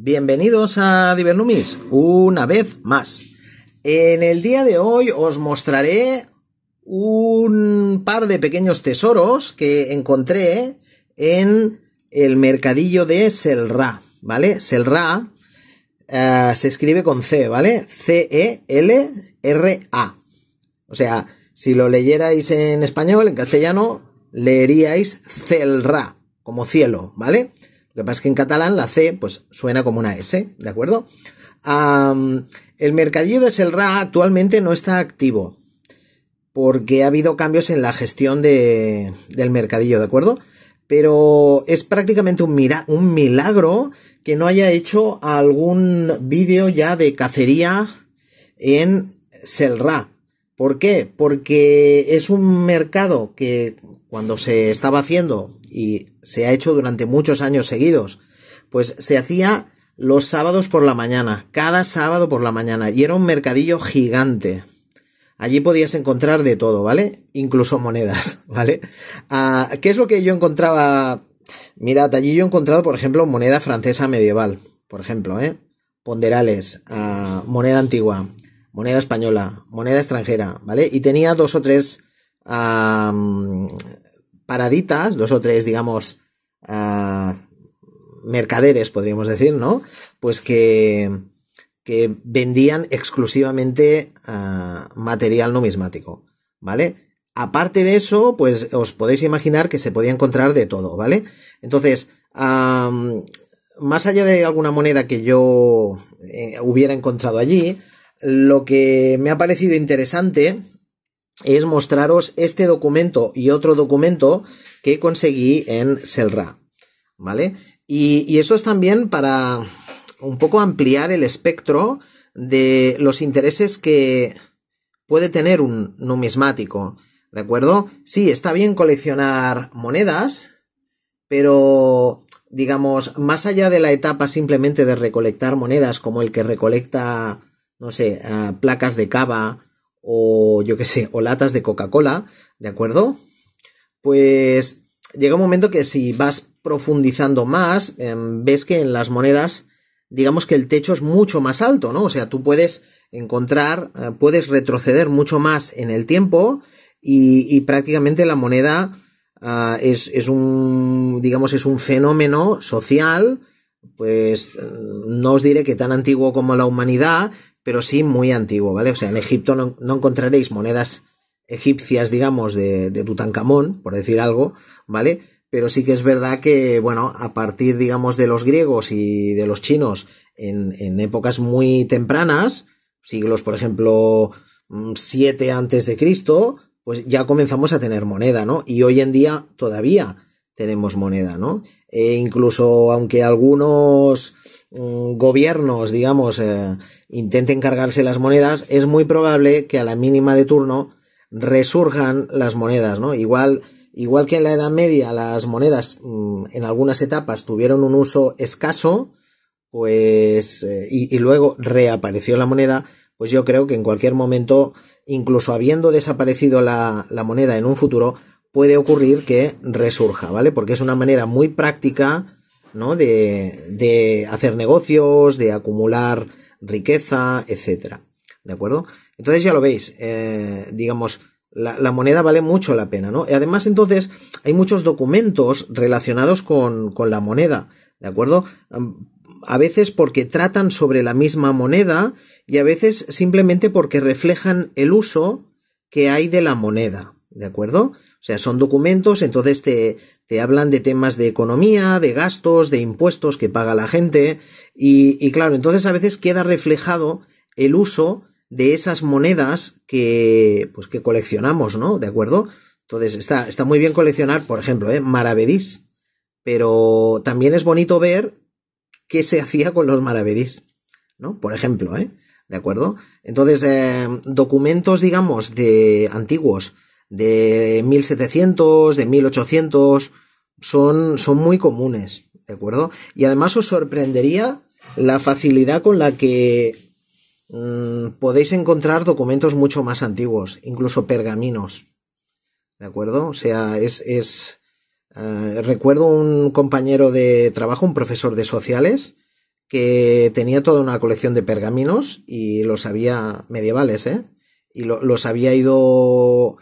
Bienvenidos a Divernumis, una vez más. En el día de hoy os mostraré un par de pequeños tesoros que encontré en el mercadillo de Selra, ¿vale? Selra eh, se escribe con C, ¿vale? C-E-L-R-A. O sea, si lo leyerais en español, en castellano, leeríais SelRa, como cielo, ¿vale? Lo que pasa es que en catalán la C pues, suena como una S, ¿de acuerdo? el mercadillo de Selra actualmente no está activo porque ha habido cambios en la gestión del mercadillo, ¿de acuerdo? Pero es prácticamente un, un milagro que no haya hecho algún vídeo ya de cacería en Selra. ¿Por qué? Porque es un mercado que cuando se estaba haciendo y se ha hecho durante muchos años seguidos, pues se hacía los sábados por la mañana, cada sábado por la mañana, y era un mercadillo gigante. Allí podías encontrar de todo, ¿vale? Incluso monedas, ¿vale? Ah, ¿Qué es lo que yo encontraba? Mirad, allí yo he encontrado, por ejemplo, moneda francesa medieval, por ejemplo, ¿eh? Ponderales, ah, moneda antigua, moneda española, moneda extranjera, ¿vale? Y tenía dos o tres ah, paraditas, dos o tres, digamos, ah, mercaderes, podríamos decir, ¿no? Pues que, que vendían exclusivamente ah, material numismático, ¿vale? Aparte de eso, pues os podéis imaginar que se podía encontrar de todo, ¿vale? Entonces, más allá de alguna moneda que yo eh, hubiera encontrado allí, lo que me ha parecido interesante es mostraros este documento y otro documento que conseguí en Selra. ¿Vale? Y, eso es también para un poco ampliar el espectro de los intereses que puede tener un numismático. ¿De acuerdo? Sí, está bien coleccionar monedas, pero digamos, más allá de la etapa simplemente de recolectar monedas como el que recolecta, no sé, eh, placas de cava o yo qué sé, o latas de Coca-Cola, ¿de acuerdo? Pues llega un momento que si vas profundizando más, em, ves que en las monedas, digamos que el techo es mucho más alto, ¿no? O sea, tú puedes encontrar, eh, puedes retroceder mucho más en el tiempo y, prácticamente la moneda ah, es, es, un, digamos, es un fenómeno social, pues eh, no os diré que tan antiguo como la humanidad, pero sí muy antiguo, ¿vale? O sea, en Egipto no, encontraréis monedas egipcias, digamos, de, Tutankamón, por decir algo, ¿vale? Pero sí que es verdad que, bueno, a partir, digamos, de los griegos y de los chinos en, épocas muy tempranas, siglos, por ejemplo, 7 mm, antes de Cristo, pues ya comenzamos a tener moneda, ¿no? Y hoy en día todavía tenemos moneda, ¿no? E incluso aunque algunos mm, gobiernos, digamos, eh, intenten cargarse las monedas, es muy probable que a la mínima de turno resurjan las monedas, ¿no? Igual, igual que en la Edad Media las monedas mm, en algunas etapas tuvieron un uso escaso, pues, eh, y, luego reapareció la moneda, pues yo creo que en cualquier momento, incluso habiendo desaparecido la, moneda en un futuro, puede ocurrir que resurja, ¿vale? Porque es una manera muy práctica, ¿no? De, hacer negocios, de acumular riqueza, etcétera. ¿De acuerdo? Entonces ya lo veis, eh, digamos, la, moneda vale mucho la pena, ¿no? Además, entonces, hay muchos documentos relacionados con, con la moneda, ¿de acuerdo? Mm, a veces porque tratan sobre la misma moneda y a veces simplemente porque reflejan el uso que hay de la moneda, ¿de acuerdo? O sea, son documentos, entonces te, hablan de temas de economía, de gastos, de impuestos que paga la gente. Y, claro, entonces a veces queda reflejado el uso de esas monedas que, pues, que coleccionamos, ¿no? ¿De acuerdo? Entonces, está, muy bien coleccionar, por ejemplo, ¿eh? maravedís. Pero también es bonito ver qué se hacía con los maravedís, ¿no? Por ejemplo, ¿eh? ¿De acuerdo? Entonces, eh, documentos, digamos, de antiguos de 1700, de 1800, son, son muy comunes, ¿de acuerdo? Y además os sorprendería la facilidad con la que mm, podéis encontrar documentos mucho más antiguos, incluso pergaminos, ¿de acuerdo? O sea, es... es eh, recuerdo un compañero de trabajo, un profesor de sociales, que tenía toda una colección de pergaminos y los había medievales, ¿eh? Y los había ido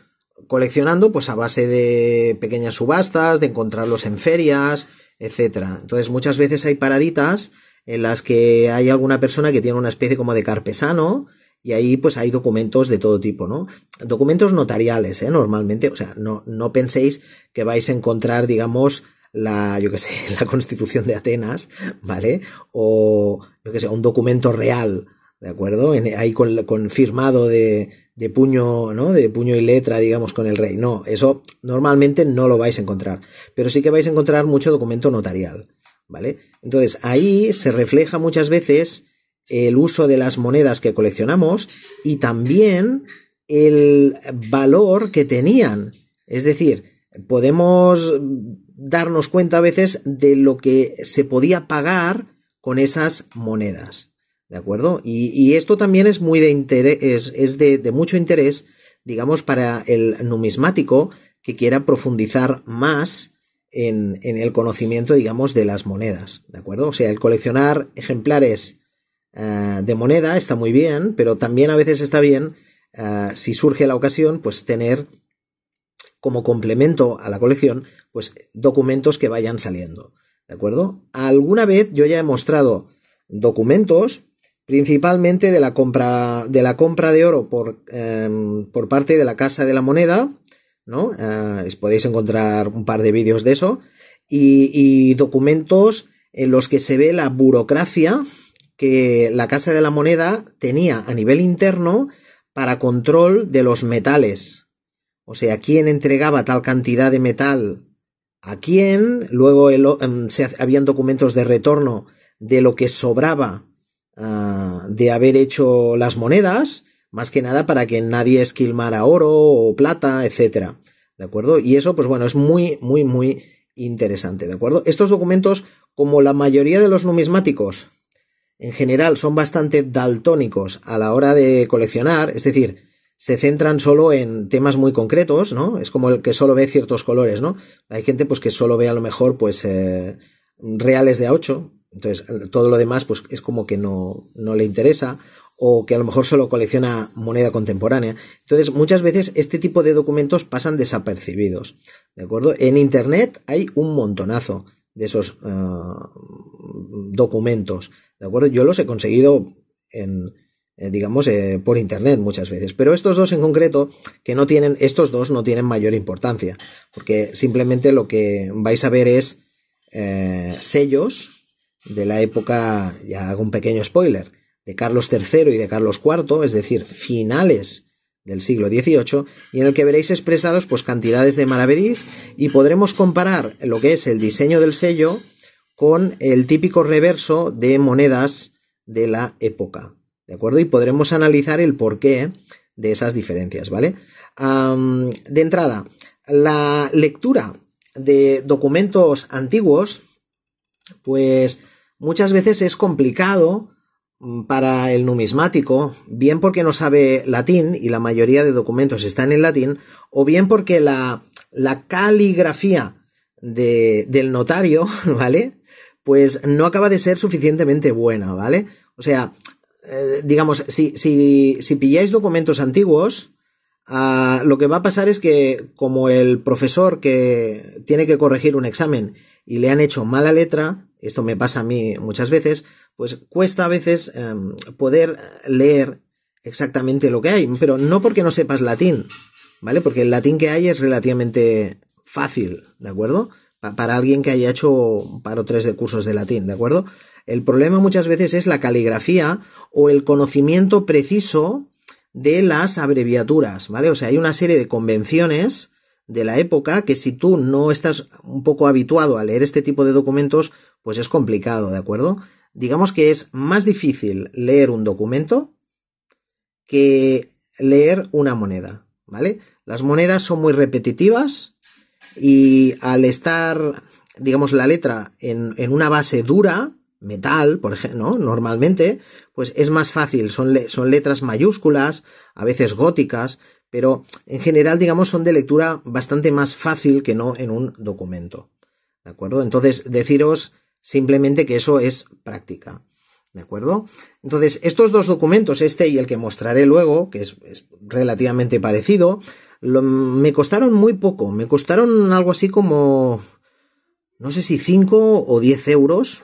coleccionando pues a base de pequeñas subastas, de encontrarlos en ferias, etcétera. Entonces muchas veces hay paraditas en las que hay alguna persona que tiene una especie como de carpesano y ahí pues hay documentos de todo tipo, ¿no? Documentos notariales, ¿eh? Normalmente, o sea, no, no penséis que vais a encontrar, digamos, la, yo sé, la constitución de Atenas, ¿vale? O, yo que sé, un documento real, ¿de acuerdo? ahí con, con firmado de, de puño, ¿no? De puño y letra, digamos, con el rey. No, eso normalmente no lo vais a encontrar. Pero sí que vais a encontrar mucho documento notarial, ¿vale? Entonces, ahí se refleja muchas veces el uso de las monedas que coleccionamos y también el valor que tenían. Es decir, podemos darnos cuenta a veces de lo que se podía pagar con esas monedas. ¿De acuerdo? Y, esto también es muy de interés, es, de, mucho interés, digamos, para el numismático que quiera profundizar más en, el conocimiento, digamos, de las monedas, ¿de acuerdo? O sea, el coleccionar ejemplares eh, de moneda está muy bien, pero también a veces está bien, eh, si surge la ocasión, pues tener como complemento a la colección, pues documentos que vayan saliendo, ¿de acuerdo? Alguna vez yo ya he mostrado documentos principalmente de la compra de, la compra de oro por, em, parte de la Casa de la Moneda, ¿no? Eh, podéis encontrar un par de vídeos de eso, y, documentos en los que se ve la burocracia que la Casa de la Moneda tenía a nivel interno para control de los metales. O sea, quién entregaba tal cantidad de metal a quién, luego em, se, habían documentos de retorno de lo que sobraba Ah, de haber hecho las monedas, más que nada para que nadie esquilmara oro o plata, etcétera. ¿De acuerdo? Y eso, pues bueno, es muy, muy, muy interesante. ¿De acuerdo? Estos documentos, como la mayoría de los numismáticos, en general son bastante daltónicos a la hora de coleccionar, es decir, se centran solo en temas muy concretos, ¿no? Es como el que solo ve ciertos colores, ¿no? Hay gente pues que solo ve a lo mejor pues eh, reales de A8, entonces, eh, todo lo demás, pues es como que no, le interesa o que a lo mejor solo colecciona moneda contemporánea. Entonces, muchas veces este tipo de documentos pasan desapercibidos. ¿De acuerdo? En Internet hay un montonazo de esos eh, documentos. ¿De acuerdo? Yo los he conseguido en, eh, digamos, por internet muchas veces. Pero estos dos en concreto, que no tienen, estos dos no tienen mayor importancia, porque simplemente lo que vais a ver es sellos de la época, ya hago un pequeño spoiler, de Carlos III y de Carlos IV, es decir, finales del siglo XVIII, y en el que veréis expresados pues cantidades de maravedís y podremos comparar lo que es el diseño del sello con el típico reverso de monedas de la época, ¿de acuerdo? Y podremos analizar el porqué de esas diferencias, ¿vale? de entrada, la lectura de documentos antiguos, pues muchas veces es complicado mm, para el numismático, bien porque no sabe latín y la mayoría de documentos están en latín, o bien porque la, caligrafía del notario, ¿vale? Pues no acaba de ser suficientemente buena, ¿vale? O sea, eh, digamos, si, si, si, pilláis documentos antiguos, ah, lo que va a pasar es que como el profesor que tiene que corregir un examen y le han hecho mala letra, esto me pasa a mí muchas veces, pues cuesta a veces em, poder leer exactamente lo que hay, pero no porque no sepas latín, ¿vale? Porque el latín que hay es relativamente fácil, ¿de acuerdo? para alguien que haya hecho un par o tres de cursos de latín, ¿de acuerdo? El problema muchas veces es la caligrafía o el conocimiento preciso de las abreviaturas, ¿vale? O sea, hay una serie de convenciones de la época que si tú no estás un poco habituado a leer este tipo de documentos, pues es complicado, ¿de acuerdo? Digamos que es más difícil leer un documento que leer una moneda, ¿vale? Las monedas son muy repetitivas y al estar, digamos, la letra en, una base dura, metal, por ejemplo, ¿no? normalmente, pues es más fácil, son, son letras mayúsculas, a veces góticas, pero en general, digamos, son de lectura bastante más fácil que no en un documento. ¿De acuerdo? Entonces, deciros Simplemente que eso es práctica. ¿De acuerdo? Entonces, estos dos documentos, este y el que mostraré luego, que es, relativamente parecido, me costaron muy poco. Me costaron algo así como, no sé si 5 o 10 euros.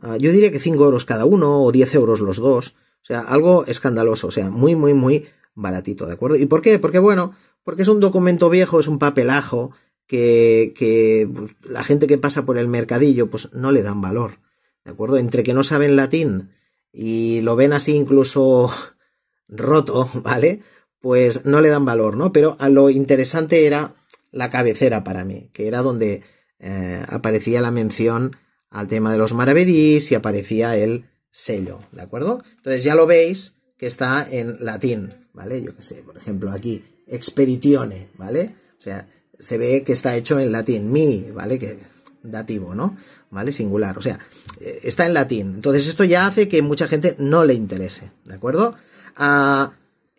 Ah, yo diría que 5 euros cada uno o 10 euros los dos. O sea, algo escandaloso. O sea, muy, muy, muy baratito, ¿de acuerdo? ¿Y por qué? Porque, bueno, porque es un documento viejo, es un papelajo, que, pues, la gente que pasa por el mercadillo pues no le dan valor. ¿De acuerdo? Entre que no saben latín y lo ven así incluso roto, ¿vale? Pues no le dan valor, ¿no? Pero a lo interesante era la cabecera para mí, que era donde eh, aparecía la mención al tema de los maravedís y aparecía el sello, ¿de acuerdo? Entonces ya lo veis que está en latín, ¿vale? Yo qué sé, por ejemplo, aquí, expeditione, ¿vale? O sea, se ve que está hecho en latín, mi, ¿vale? Que dativo, ¿no? ¿Vale? Singular, o sea, eh, está en latín. Entonces esto ya hace que mucha gente no le interese, ¿de acuerdo? Ah,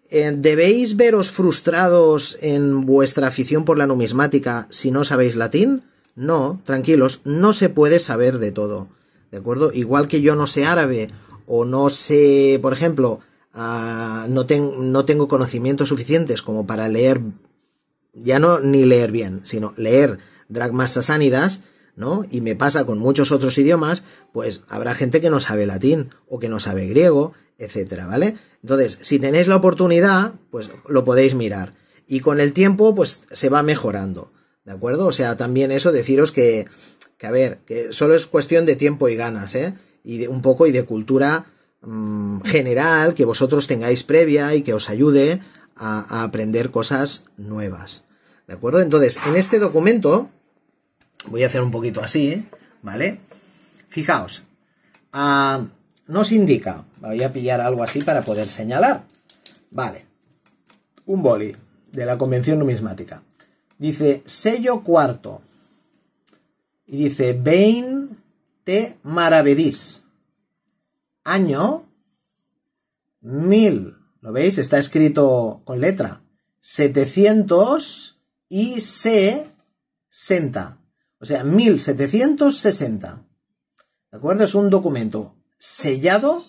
eh, ¿Debéis veros frustrados en vuestra afición por la numismática si no sabéis latín? No, tranquilos, no se puede saber de todo, ¿de acuerdo? Igual que yo no sé árabe o no sé, por ejemplo, ah, no, no tengo conocimientos suficientes como para leer ya no ni leer bien, sino leer dragmas sasánidas, ¿no? Y me pasa con muchos otros idiomas, pues habrá gente que no sabe latín o que no sabe griego, etcétera, ¿vale? Entonces, si tenéis la oportunidad, pues lo podéis mirar. Y con el tiempo, pues se va mejorando, ¿de acuerdo? O sea, también eso, deciros que, que a ver, que solo es cuestión de tiempo y ganas, ¿eh? Y de, un poco y de cultura mm, general que vosotros tengáis previa y que os ayude a, a aprender cosas nuevas. ¿De acuerdo? Entonces, en este documento, voy a hacer un poquito así, ¿eh? ¿vale? Fijaos, ah, nos indica, voy a pillar algo así para poder señalar, ¿vale? Un boli de la Convención Numismática. Dice sello cuarto y dice veinte maravedís. Año mil, ¿Lo veis? Está escrito con letra. 700 y se senta. O sea, 1760. ¿De acuerdo? Es un documento sellado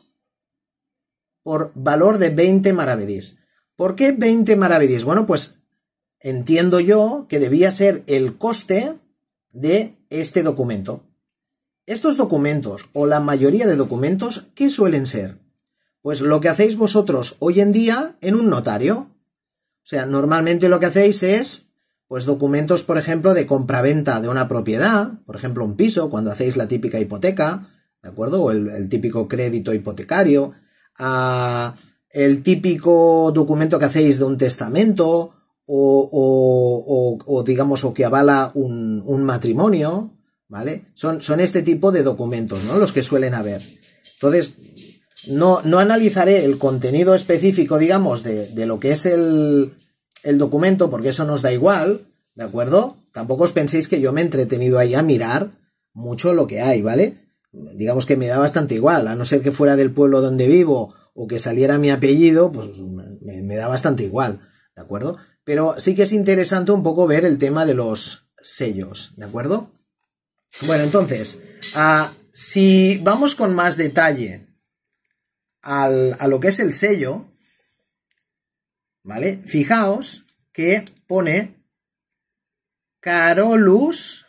por valor de 20 maravedís. ¿Por qué 20 maravedís? Bueno, pues entiendo yo que debía ser el coste de este documento. Estos documentos, o la mayoría de documentos, ¿qué suelen ser? Pues lo que hacéis vosotros hoy en día en un notario. O sea, normalmente lo que hacéis es pues documentos, por ejemplo, de compraventa de una propiedad, por ejemplo, un piso, cuando hacéis la típica hipoteca, ¿de acuerdo? O el, típico crédito hipotecario, el típico documento que hacéis de un testamento, o, digamos, o que avala un, matrimonio, ¿vale? Son, son, este tipo de documentos, ¿no? Los que suelen haber. Entonces, no, no analizaré el contenido específico, digamos, de lo que es el, el documento porque eso nos da igual, ¿de acuerdo? Tampoco os penséis que yo me he entretenido ahí a mirar mucho lo que hay, ¿vale? Digamos que me da bastante igual, a no ser que fuera del pueblo donde vivo o que saliera mi apellido, pues me, da bastante igual, ¿de acuerdo? Pero sí que es interesante un poco ver el tema de los sellos, ¿de acuerdo? Bueno, entonces, ah, si vamos con más detalle a lo que es el sello, ¿Vale? Fijaos que pone Carolus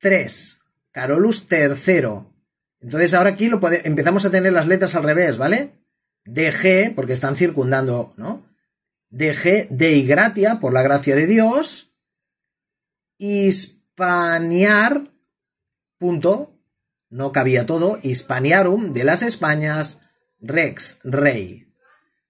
3. Carolus tercero. Entonces ahora aquí lo empezamos a tener las letras al revés, ¿vale? DG, porque están circundando, ¿no? DG, Dei gratia, por la gracia de Dios. Hispaniar, punto. No cabía todo. Hispaniarum, de las Españas. Rex, rey.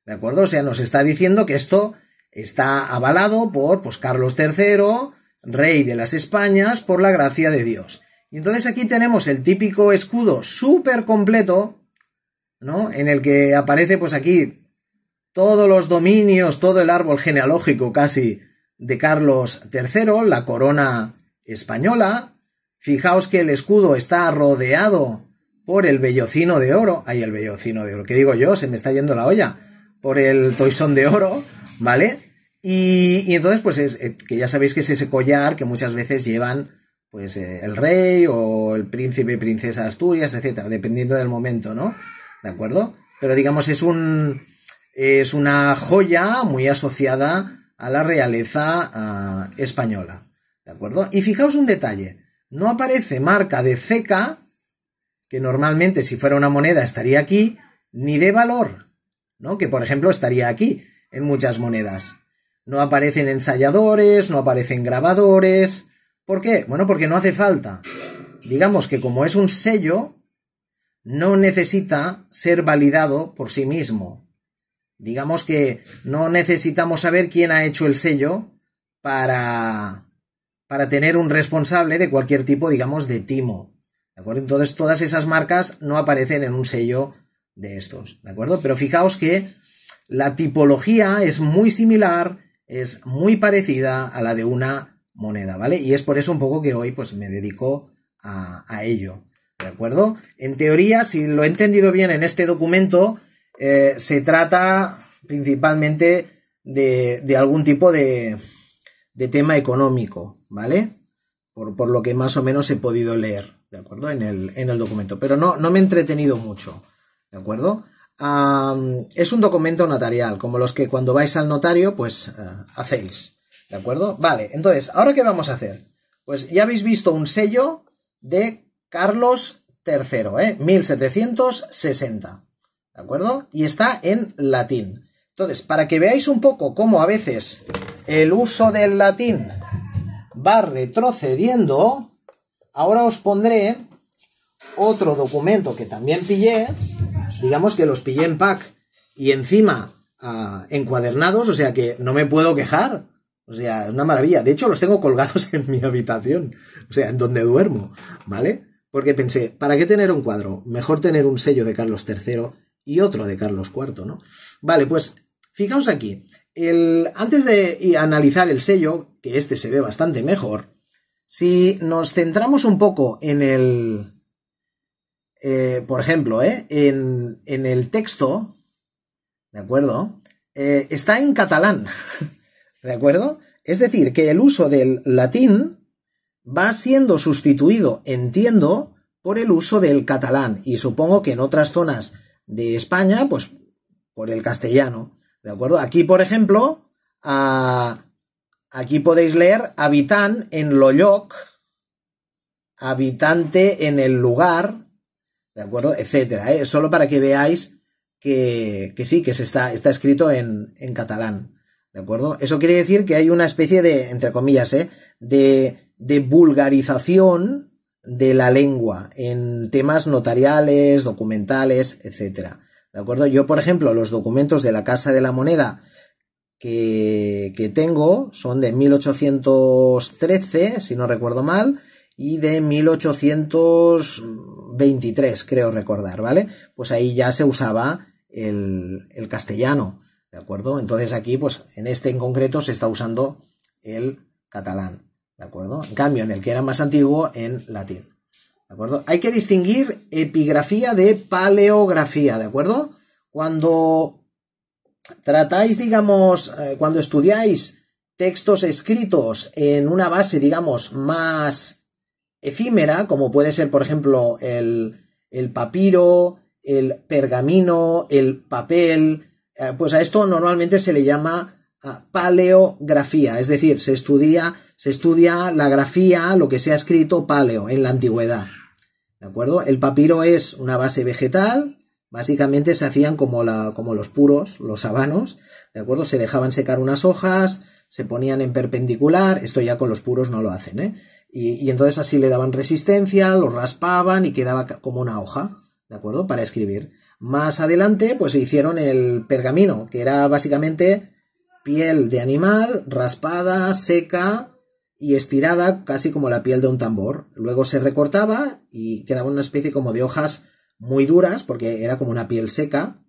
¿De acuerdo? O sea, nos está diciendo que esto está avalado por pues, Carlos III, rey de las Españas, por la gracia de Dios. Y entonces aquí tenemos el típico escudo súper completo, ¿no? En el que aparece pues aquí todos los dominios, todo el árbol genealógico casi de Carlos III, la corona española. Fijaos que el escudo está rodeado por el vellocino de oro. Hay el vellocino de oro, ¿qué digo yo? Se me está yendo la olla por el toisón de oro, ¿vale? Y, entonces, pues, es, eh, que ya sabéis que es ese collar que muchas veces llevan, pues, eh, el rey o el príncipe, princesa Asturias, etcétera, dependiendo del momento, ¿no? ¿De acuerdo? Pero digamos, es un. Es una joya muy asociada a la realeza ah, española. ¿De acuerdo? Y fijaos un detalle. No aparece marca de ceca, que normalmente si fuera una moneda estaría aquí, ni de valor. ¿no? Que por ejemplo estaría aquí, en muchas monedas. No aparecen ensayadores, no aparecen grabadores. ¿Por qué? Bueno, porque no hace falta. Digamos que como es un sello, no necesita ser validado por sí mismo. Digamos que no necesitamos saber quién ha hecho el sello para, para tener un responsable de cualquier tipo, digamos, de timo. ¿De acuerdo? Entonces todas esas marcas no aparecen en un sello de estos, ¿de acuerdo? Pero fijaos que la tipología es muy similar, es muy parecida a la de una moneda, ¿vale? Y es por eso un poco que hoy pues me dedico a, ello, ¿de acuerdo? En teoría, si lo he entendido bien en este documento, eh, se trata principalmente de, algún tipo de, de, tema económico, ¿vale? Por, lo que más o menos he podido leer, ¿de acuerdo? En el, en el documento, pero no, no me he entretenido mucho. ¿De acuerdo? es un documento notarial, como los que cuando vais al notario, pues eh, hacéis. ¿De acuerdo? Vale, entonces, ¿ahora qué vamos a hacer? Pues ya habéis visto un sello de Carlos III, ¿eh? 1760. ¿De acuerdo? Y está en latín. Entonces, para que veáis un poco cómo a veces el uso del latín va retrocediendo, ahora os pondré otro documento que también pillé, digamos que los pillé en pack y encima ah, encuadernados, o sea que no me puedo quejar. O sea, es una maravilla. De hecho, los tengo colgados en mi habitación, o sea, en donde duermo, ¿vale? Porque pensé, ¿para qué tener un cuadro? Mejor tener un sello de Carlos III y otro de Carlos IV, ¿no? Vale, pues fijaos aquí. El, antes de analizar el sello, que este se ve bastante mejor, si nos centramos un poco en el, eh, por ejemplo, eh, en, el texto, ¿de acuerdo? Eh, está en catalán, ¿de acuerdo? Es decir, que el uso del latín va siendo sustituido, entiendo, por el uso del catalán y supongo que en otras zonas de España, pues por el castellano, ¿de acuerdo? Aquí, por ejemplo, aquí podéis leer habitan en Loyoc, habitante en el lugar, ¿de acuerdo? Etcétera, ¿eh? solo para que veáis que, sí, que se está, está escrito en, en, catalán, ¿de acuerdo? Eso quiere decir que hay una especie de, entre comillas, ¿eh? de, vulgarización de la lengua en temas notariales, documentales, etcétera. ¿De acuerdo? Yo, por ejemplo, los documentos de la Casa de la Moneda que, que, tengo son de 1813, si no recuerdo mal, y de 1823, creo recordar, ¿vale? Pues ahí ya se usaba el, castellano, ¿de acuerdo? Entonces aquí, pues en este en concreto se está usando el catalán, ¿de acuerdo? En cambio, en el que era más antiguo, en latín. ¿De acuerdo? Hay que distinguir epigrafía de paleografía, ¿de acuerdo? Cuando tratáis, digamos, eh, cuando estudiáis textos escritos en una base, digamos, más efímera, como puede ser, por ejemplo, el, el papiro, el pergamino, el papel, eh, pues a esto normalmente se le llama ah, paleografía, es decir, se estudia, se estudia la grafía, lo que se ha escrito paleo en la antigüedad. ¿De acuerdo? El papiro es una base vegetal, básicamente se hacían como, la, como los puros, los habanos, ¿de acuerdo? Se dejaban secar unas hojas, se ponían en perpendicular, esto ya con los puros no lo hacen, ¿eh? y, y, entonces así le daban resistencia, lo raspaban y quedaba como una hoja, ¿de acuerdo? Para escribir. Más adelante, pues se hicieron el pergamino, que era básicamente piel de animal, raspada, seca y estirada, casi como la piel de un tambor. Luego se recortaba y quedaba una especie como de hojas muy duras, porque era como una piel seca,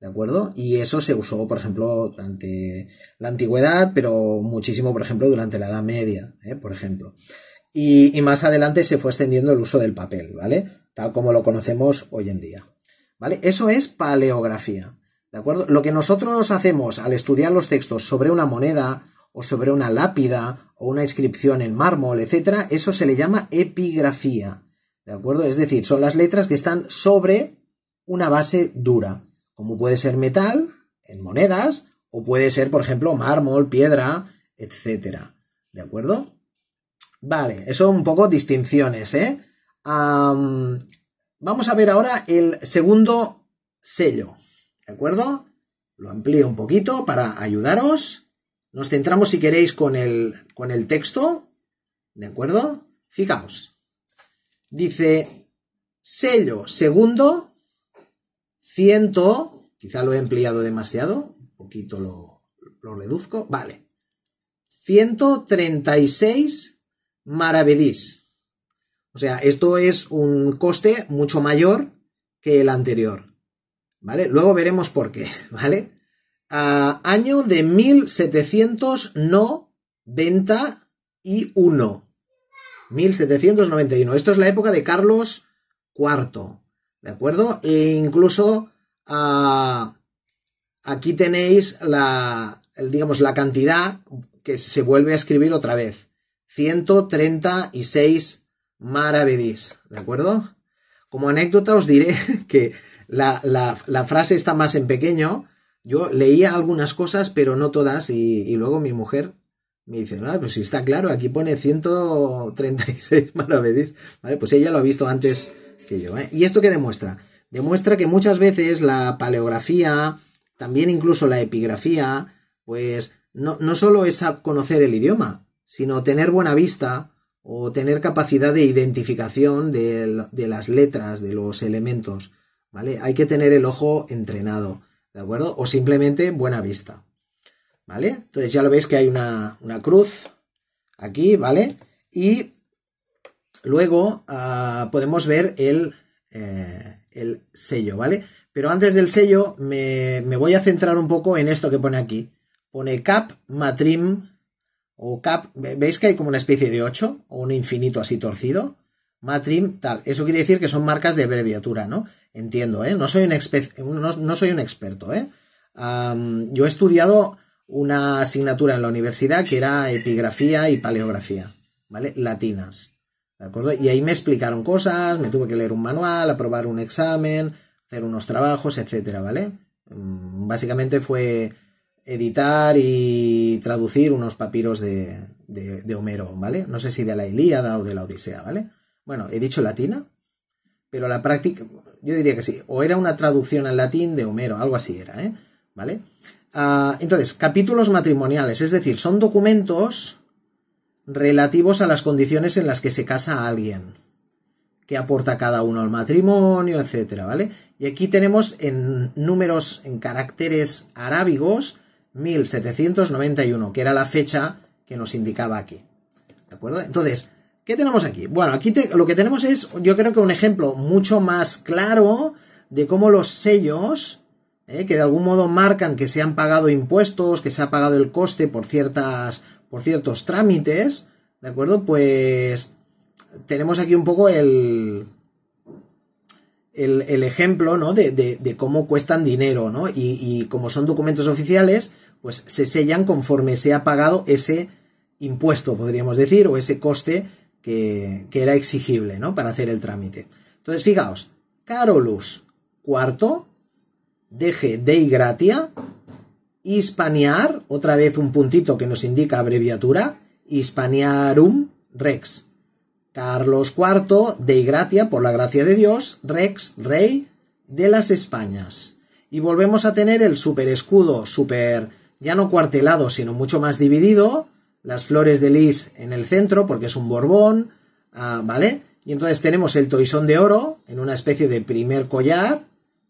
¿De acuerdo? Y eso se usó, por ejemplo, durante la antigüedad, pero muchísimo, por ejemplo, durante la Edad Media, ¿eh? por ejemplo. Y, y, más adelante se fue extendiendo el uso del papel, ¿vale? Tal como lo conocemos hoy en día. ¿Vale? Eso es paleografía. ¿De acuerdo? Lo que nosotros hacemos al estudiar los textos sobre una moneda o sobre una lápida o una inscripción en mármol, etcétera, eso se le llama epigrafía. ¿De acuerdo? Es decir, son las letras que están sobre una base dura como puede ser metal en monedas o puede ser, por ejemplo, mármol, piedra, etcétera. ¿De acuerdo? Vale, eso un poco distinciones, ¿eh? vamos a ver ahora el segundo sello, ¿de acuerdo? Lo amplío un poquito para ayudaros. Nos centramos, si queréis, con el, con el texto, ¿de acuerdo? Fijaos. Dice sello segundo 100, quizá lo he empleado demasiado, un poquito lo, lo reduzco, vale. 136 maravedís. O sea, esto es un coste mucho mayor que el anterior, ¿vale? Luego veremos por qué, ¿vale? año de 1791. 1791. Esto es la época de Carlos IV. ¿De acuerdo? E incluso ah, aquí tenéis la, digamos, la cantidad que se vuelve a escribir otra vez. 136 maravedís. ¿De acuerdo? Como anécdota os diré que la, frase está más en pequeño. Yo leía algunas cosas, pero no todas, y luego mi mujer me dice, no, ah, pues si está claro, aquí pone 136 maravedís. Vale, pues ella lo ha visto antes que yo. ¿eh? ¿Y esto qué demuestra? Demuestra que muchas veces la paleografía, también incluso la epigrafía, pues no, no solo es conocer el idioma, sino tener buena vista o tener capacidad de identificación de, de las letras, de los elementos. ¿Vale? Hay que tener el ojo entrenado, ¿de acuerdo? O simplemente buena vista. ¿vale? Entonces ya lo veis que hay una, cruz aquí, ¿vale? Y luego ah, podemos ver el, eh, el, sello, ¿vale? Pero antes del sello me, voy a centrar un poco en esto que pone aquí. Pone cap matrim o cap, ¿veis que hay como una especie de 8 o un infinito así torcido? Matrim, tal. Eso quiere decir que son marcas de abreviatura, ¿no? Entiendo, ¿eh? No soy un, soy un experto, ¿eh? yo he estudiado una asignatura en la universidad que era epigrafía y paleografía, ¿vale? Latinas. ¿De acuerdo? Y ahí me explicaron cosas, me tuve que leer un manual, aprobar un examen, hacer unos trabajos, etcétera, ¿vale? Mm, básicamente fue editar y traducir unos papiros de, de, de, Homero, ¿vale? No sé si de la Ilíada o de la Odisea, ¿vale? Bueno, he dicho latina, pero la práctica, yo diría que sí, o era una traducción al latín de Homero, algo así era, ¿eh? ¿Vale? Ah, entonces, capítulos matrimoniales, es decir, son documentos relativos a las condiciones en las que se casa alguien, que aporta cada uno al matrimonio, etcétera, ¿vale? Y aquí tenemos en números, en caracteres arábigos, 1791, que era la fecha que nos indicaba aquí. ¿De acuerdo? Entonces, ¿qué tenemos aquí? Bueno, aquí lo que tenemos es, yo creo que un ejemplo mucho más claro de cómo los sellos ¿eh? que de algún modo marcan que se han pagado impuestos, que se ha pagado el coste por, ciertas, por ciertos trámites, ¿de acuerdo? Pues tenemos aquí un poco el, el, ejemplo ¿no? de, cómo cuestan dinero, ¿no? Y, como son documentos oficiales, pues se sellan conforme se ha pagado ese impuesto, podríamos decir, o ese coste que, que era exigible, ¿no? Para hacer el trámite. Entonces, fijaos, Carolus IV deje Dei Gratia, Hispaniar, otra vez un puntito que nos indica abreviatura, Hispaniarum Rex. Carlos IV, Dei Gratia, por la gracia de Dios, Rex, Rey de las Españas. Y volvemos a tener el super escudo, super ya no cuartelado, sino mucho más dividido, las flores de lis en el centro, porque es un borbón, ah, ¿vale? Y entonces tenemos el toisón de oro en una especie de primer collar,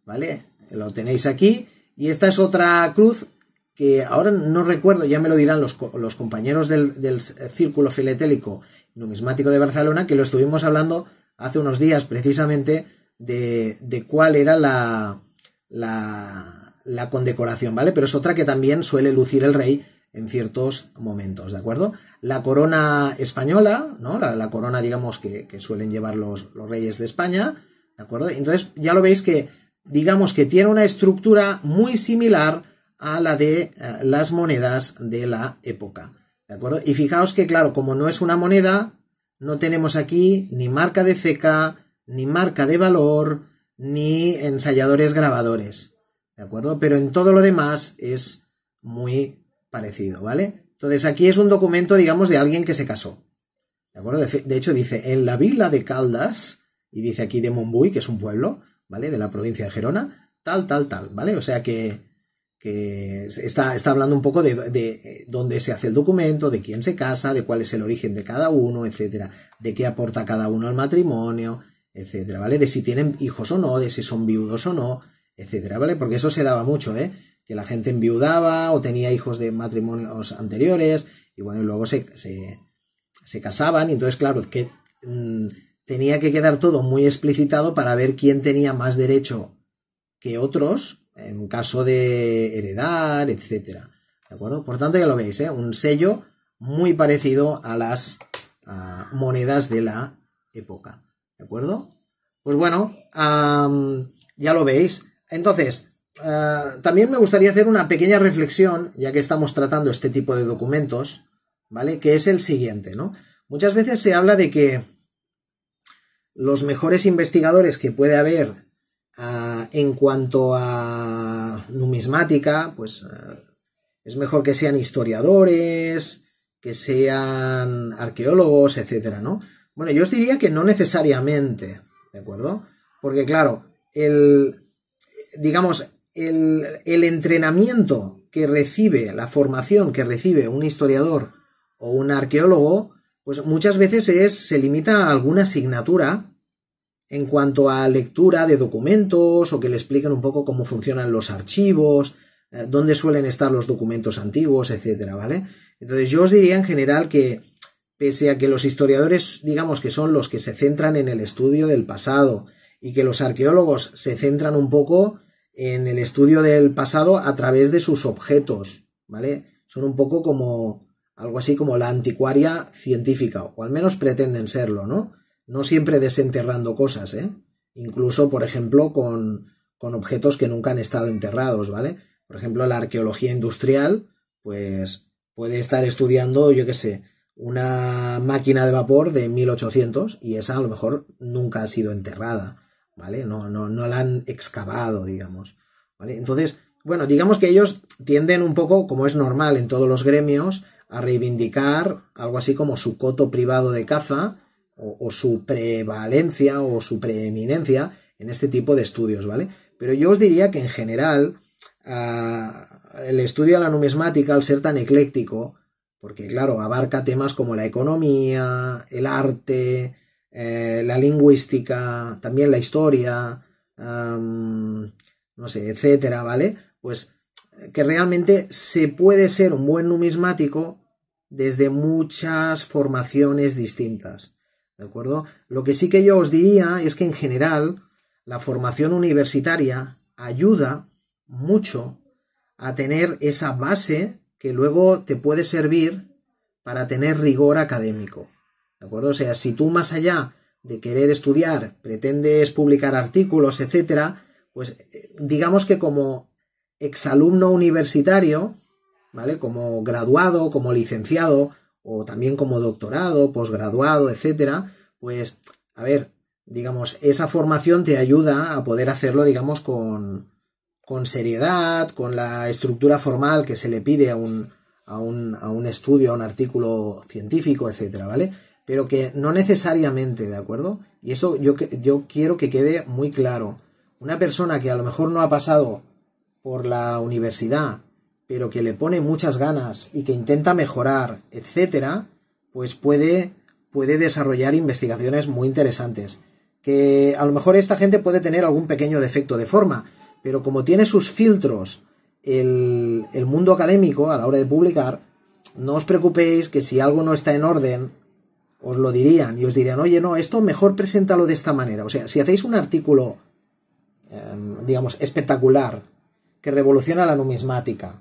¿vale? Lo tenéis aquí. Y esta es otra cruz que ahora no recuerdo, ya me lo dirán los, compañeros del, Círculo Filatélico Numismático de Barcelona, que lo estuvimos hablando hace unos días precisamente de, cuál era la, la, condecoración, ¿vale? Pero es otra que también suele lucir el rey en ciertos momentos, ¿de acuerdo? La corona española, ¿no? La, corona, digamos, que, que, suelen llevar los, los reyes de España, ¿de acuerdo? Entonces, ya lo veis que digamos que tiene una estructura muy similar a la de eh, las monedas de la época. ¿De acuerdo? Y fijaos que, claro, como no es una moneda, no tenemos aquí ni marca de ceca, ni marca de valor, ni ensayadores grabadores. ¿De acuerdo? Pero en todo lo demás es muy parecido, ¿vale? Entonces aquí es un documento, digamos, de alguien que se casó. ¿De acuerdo? De, hecho dice, en la villa de Caldas, y dice aquí de Mumbuy, que es un pueblo, ¿vale? De la provincia de Gerona, tal, tal, tal, ¿vale? O sea que, que está, está hablando un poco de, de, eh, dónde se hace el documento, de quién se casa, de cuál es el origen de cada uno, etcétera, de qué aporta cada uno al matrimonio, etcétera, ¿vale? De si tienen hijos o no, de si son viudos o no, etcétera, ¿vale? Porque eso se daba mucho, ¿eh? Que la gente enviudaba o tenía hijos de matrimonios anteriores y bueno, y luego se, se, casaban y entonces, claro, que... Mm, tenía que quedar todo muy explicitado para ver quién tenía más derecho que otros en caso de heredar, etcétera. ¿De acuerdo? Por tanto, ya lo veis, ¿eh? un sello muy parecido a las monedas de la época. ¿De acuerdo? Pues bueno, ya lo veis. Entonces, eh, también me gustaría hacer una pequeña reflexión, ya que estamos tratando este tipo de documentos, ¿vale? Que es el siguiente, ¿no? Muchas veces se habla de que los mejores investigadores que puede haber ah, en cuanto a numismática, pues ah, es mejor que sean historiadores, que sean arqueólogos, etcétera, ¿no? Bueno, yo os diría que no necesariamente, ¿de acuerdo? Porque claro, el, digamos, el, el entrenamiento que recibe, la formación que recibe un historiador o un arqueólogo, pues muchas veces es, se limita a alguna asignatura en cuanto a lectura de documentos o que le expliquen un poco cómo funcionan los archivos, eh, dónde suelen estar los documentos antiguos, etcétera, ¿vale? Entonces yo os diría en general que pese a que los historiadores digamos que son los que se centran en el estudio del pasado y que los arqueólogos se centran un poco en el estudio del pasado a través de sus objetos, ¿vale? Son un poco como algo así como la anticuaria científica, o al menos pretenden serlo, ¿no? No siempre desenterrando cosas, ¿eh? Incluso, por ejemplo, con, con objetos que nunca han estado enterrados, ¿vale? Por ejemplo, la arqueología industrial, pues puede estar estudiando, yo qué sé, una máquina de vapor de 1800 y esa a lo mejor nunca ha sido enterrada, ¿vale? No, no, no la han excavado, digamos, ¿vale? Entonces, bueno, digamos que ellos tienden un poco, como es normal en todos los gremios, a reivindicar algo así como su coto privado de caza o, su prevalencia o su preeminencia en este tipo de estudios, ¿vale? Pero yo os diría que en general ah, el estudio de la numismática, al ser tan ecléctico, porque claro, abarca temas como la economía, el arte, eh, la lingüística, también la historia, no sé, etcétera, ¿vale? Pues que realmente se puede ser un buen numismático desde muchas formaciones distintas. ¿De acuerdo? Lo que sí que yo os diría es que en general la formación universitaria ayuda mucho a tener esa base que luego te puede servir para tener rigor académico. ¿De acuerdo? O sea, si tú más allá de querer estudiar pretendes publicar artículos, etcétera, pues eh, digamos que como exalumno universitario, ¿vale? Como graduado, como licenciado, o también como doctorado, posgraduado, etcétera, pues, a ver, digamos, esa formación te ayuda a poder hacerlo, digamos, con, con seriedad, con la estructura formal que se le pide a un, a un, a un estudio, a un artículo científico, etcétera, ¿vale? Pero que no necesariamente, ¿de acuerdo? Y eso yo, yo quiero que quede muy claro. Una persona que a lo mejor no ha pasado por la universidad, pero que le pone muchas ganas y que intenta mejorar, etcétera, pues puede, puede desarrollar investigaciones muy interesantes. Que a lo mejor esta gente puede tener algún pequeño defecto de forma, pero como tiene sus filtros el, el mundo académico a la hora de publicar, no os preocupéis que si algo no está en orden, os lo dirían y os dirían, oye, no, esto mejor preséntalo de esta manera. O sea, si hacéis un artículo, em, digamos, espectacular, que revoluciona la numismática.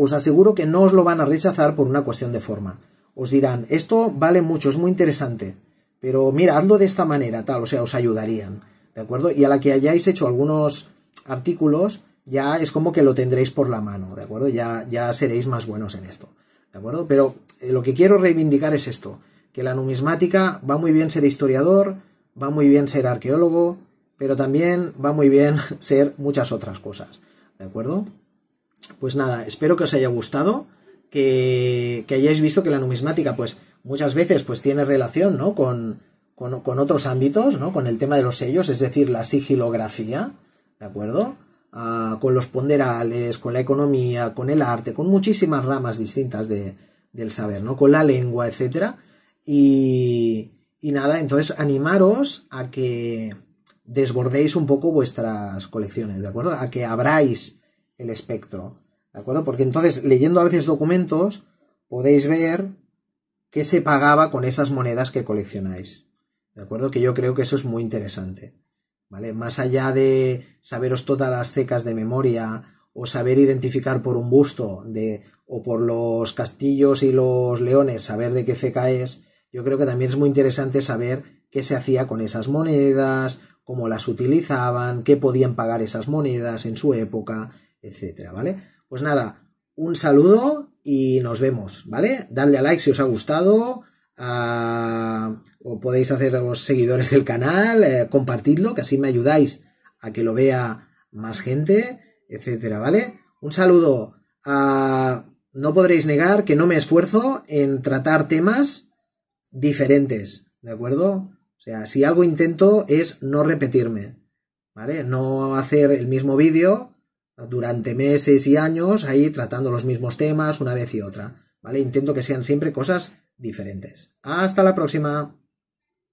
Os aseguro que no os lo van a rechazar por una cuestión de forma. Os dirán, esto vale mucho, es muy interesante, pero mira, hazlo de esta manera, tal, o sea, os ayudarían. ¿De acuerdo? Y a la que hayáis hecho algunos artículos, ya es como que lo tendréis por la mano, ¿de acuerdo? Ya, ya seréis más buenos en esto, ¿de acuerdo? Pero eh, lo que quiero reivindicar es esto, que la numismática va muy bien ser historiador, va muy bien ser arqueólogo, pero también va muy bien ser muchas otras cosas. ¿de acuerdo? Pues nada, espero que os haya gustado, que, hayáis visto que la numismática, pues muchas veces, pues tiene relación, ¿no? Con, otros ámbitos, ¿no? Con el tema de los sellos, es decir, la sigilografía, ¿de acuerdo? Ah, con los ponderales, con la economía, con el arte, con muchísimas ramas distintas del saber, ¿no? Con la lengua, etcétera. Y, y nada, entonces animaros a que, desbordéis un poco vuestras colecciones, ¿de acuerdo? A que abráis el espectro, ¿de acuerdo? Porque entonces, leyendo a veces documentos, podéis ver qué se pagaba con esas monedas que coleccionáis, ¿de acuerdo? Que yo creo que eso es muy interesante, ¿vale? Más allá de saberos todas las cecas de memoria o saber identificar por un busto de, o por los castillos y los leones, saber de qué ceca es, yo creo que también es muy interesante saber qué se hacía con esas monedas cómo las utilizaban, qué podían pagar esas monedas en su época, etcétera, ¿vale? Pues nada, un saludo y nos vemos, ¿vale? Dadle a like si os ha gustado. o podéis hacer a los seguidores del canal, eh, compartidlo, que así me ayudáis a que lo vea más gente, etcétera, ¿vale? Un saludo. A, no podréis negar que no me esfuerzo en tratar temas diferentes, ¿de acuerdo? sea, si algo intento es no repetirme, ¿vale? No hacer el mismo vídeo durante meses y años ahí tratando los mismos temas una vez y otra, ¿vale? Intento que sean siempre cosas diferentes. Hasta la próxima.